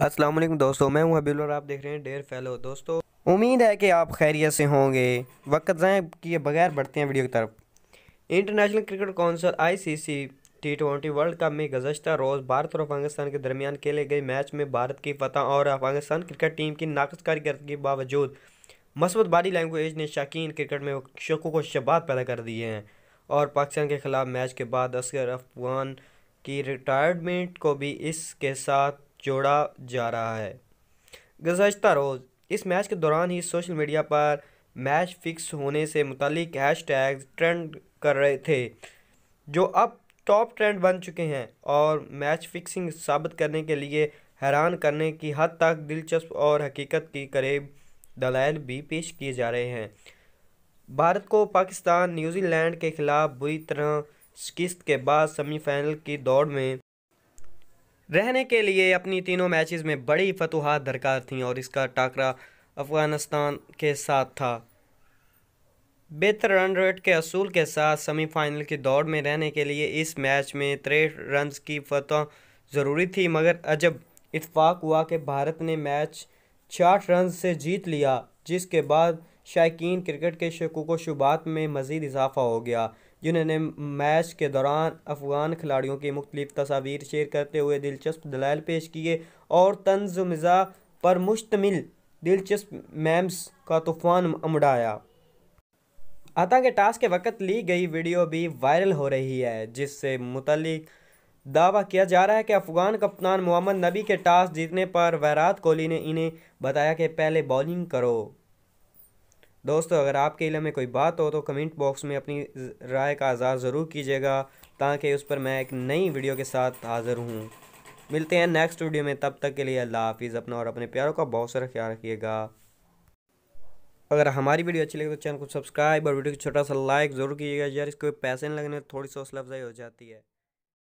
वालेकुम दोस्तों मैं हूं हबील और आप देख रहे हैं डेयर फेलो दोस्तों उम्मीद है कि आप खैरियत से होंगे वक्त ज़ाय किए बगैर बढ़ते हैं वीडियो की तरफ international cricket council ICC T twenty world cup में गुजशत रोज़ भारत और अफगानिस्तान के दरमियान खेले गए मैच में भारत की फतह और अफगानिस्तान क्रिकेट टीम की नाकस कारकर्दगी के बावजूद मस्बत बॉडी लैंग्वेज ने शाकिन क्रिकेट में शकों को शबात पैदा कर दिए हैं और पाकिस्तान के खिलाफ मैच के बाद असगर अफगान की रिटायरमेंट को भी इसके साथ जोड़ा जा रहा है गुजशत रोज़ इस मैच के दौरान ही सोशल मीडिया पर मैच फिक्स होने से मुतलिक हैश टैग ट्रेंड कर रहे थे जो अब टॉप ट्रेंड बन चुके हैं और मैच फिक्सिंग साबित करने के लिए हैरान करने की हद तक दिलचस्प और हकीकत के करीब दलाइल भी पेश किए जा रहे हैं भारत को पाकिस्तान न्यूजीलैंड के खिलाफ बुरी तरह शिकस्त के बाद सेमीफाइनल की दौड़ में रहने के लिए अपनी तीनों मैचेस में बड़ी फतूहत दरकार थीं और इसका टाकरा अफगानिस्तान के साथ था बेहतर रन रेट के असूल के साथ सेमीफाइनल की दौड़ में रहने के लिए इस मैच में त्रेठ रन की फतह ज़रूरी थी मगर अजब इतफाक़ हुआ कि भारत ने मैच छाठ रन से जीत लिया जिसके बाद शायकीन क्रिकेट के शकूक शुबात में मज़ीद इजाफा हो गया जिन्होंने मैच के दौरान अफगान खिलाड़ियों की मुख्तलिफ तस्वीर शेयर करते हुए दिलचस्प दलाल पेश किए और तंज मिज़ा पर मुश्तमिल दिलचस्प मैम्स का तूफ़ान उमड़ाया आता के टास्क के वक्त ली गई वीडियो भी वायरल हो रही है जिससे मुतलिक दावा किया जा रहा है कि अफगान कप्तान मोहम्मद नबी के टास्क जीतने पर वैराट कोहली ने इन्हें बताया कि पहले बॉलिंग करो दोस्तों अगर आपके इलम में कोई बात हो तो कमेंट बॉक्स में अपनी राय का आज़ार ज़रूर कीजिएगा ताकि उस पर मैं एक नई वीडियो के साथ हाज़िर हूँ मिलते हैं नेक्स्ट वीडियो में तब तक के लिए अल्लाह हाफिज़ अपना और अपने प्यारों का बहुत सारा ख्याल रखिएगा अगर हमारी वीडियो अच्छी लगे तो चैनल को सब्सक्राइब और वीडियो को छोटा सा लाइक ज़रूर कीजिएगा यार इसको पैसे नहीं लगने थोड़ी सी हौसला अफजाई हो जाती है